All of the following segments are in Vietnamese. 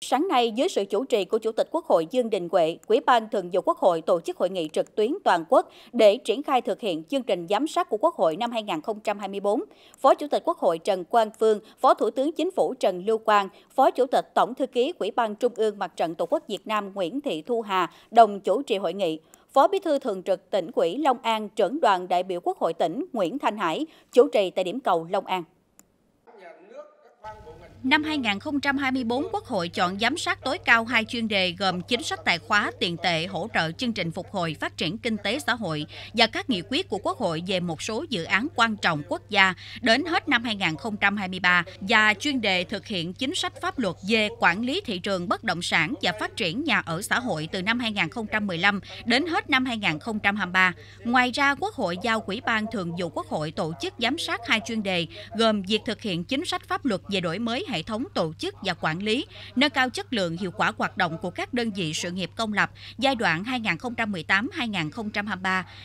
Sáng nay, dưới sự chủ trì của Chủ tịch Quốc hội Dương Đình Huệ, Quỹ ban Thường vụ Quốc hội tổ chức hội nghị trực tuyến toàn quốc để triển khai thực hiện chương trình giám sát của Quốc hội năm 2024. Phó Chủ tịch Quốc hội Trần Quang Phương, Phó Thủ tướng Chính phủ Trần Lưu Quang, Phó Chủ tịch Tổng thư ký Quỹ ban Trung ương Mặt trận Tổ quốc Việt Nam Nguyễn Thị Thu Hà đồng chủ trì hội nghị. Phó Bí thư Thường trực tỉnh ủy Long An, trưởng đoàn đại biểu Quốc hội tỉnh Nguyễn Thanh Hải chủ trì tại điểm cầu Long An. Năm 2024, Quốc hội chọn giám sát tối cao hai chuyên đề gồm chính sách tài khóa, tiền tệ, hỗ trợ chương trình phục hồi phát triển kinh tế xã hội và các nghị quyết của Quốc hội về một số dự án quan trọng quốc gia đến hết năm 2023 và chuyên đề thực hiện chính sách pháp luật về quản lý thị trường bất động sản và phát triển nhà ở xã hội từ năm 2015 đến hết năm 2023. Ngoài ra, Quốc hội giao Ủy ban Thường vụ Quốc hội tổ chức giám sát hai chuyên đề gồm việc thực hiện chính sách pháp luật về đổi mới hệ hệ thống tổ chức và quản lý, nâng cao chất lượng hiệu quả hoạt động của các đơn vị sự nghiệp công lập giai đoạn 2018-2023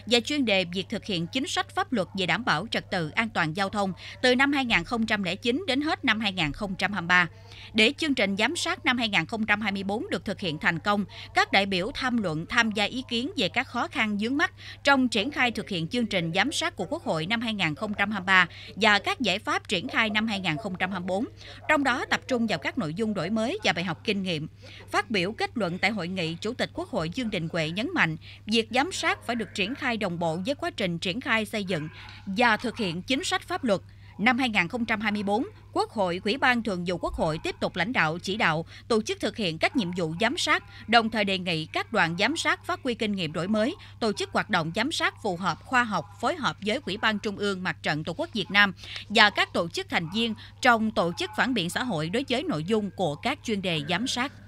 và chuyên đề việc thực hiện chính sách pháp luật về đảm bảo trật tự an toàn giao thông từ năm 2009 đến hết năm 2023. Để chương trình giám sát năm 2024 được thực hiện thành công, các đại biểu tham luận tham gia ý kiến về các khó khăn dướng mắt trong triển khai thực hiện chương trình giám sát của Quốc hội năm 2023 và các giải pháp triển khai năm 2024. Trong trong đó tập trung vào các nội dung đổi mới và bài học kinh nghiệm. Phát biểu kết luận tại hội nghị, Chủ tịch Quốc hội Dương Đình Huệ nhấn mạnh, việc giám sát phải được triển khai đồng bộ với quá trình triển khai xây dựng và thực hiện chính sách pháp luật Năm 2024, Quốc hội, Ủy ban Thường vụ Quốc hội tiếp tục lãnh đạo chỉ đạo tổ chức thực hiện các nhiệm vụ giám sát, đồng thời đề nghị các đoàn giám sát phát huy kinh nghiệm đổi mới, tổ chức hoạt động giám sát phù hợp khoa học phối hợp với Ủy ban Trung ương Mặt trận Tổ quốc Việt Nam và các tổ chức thành viên trong tổ chức phản biện xã hội đối với nội dung của các chuyên đề giám sát.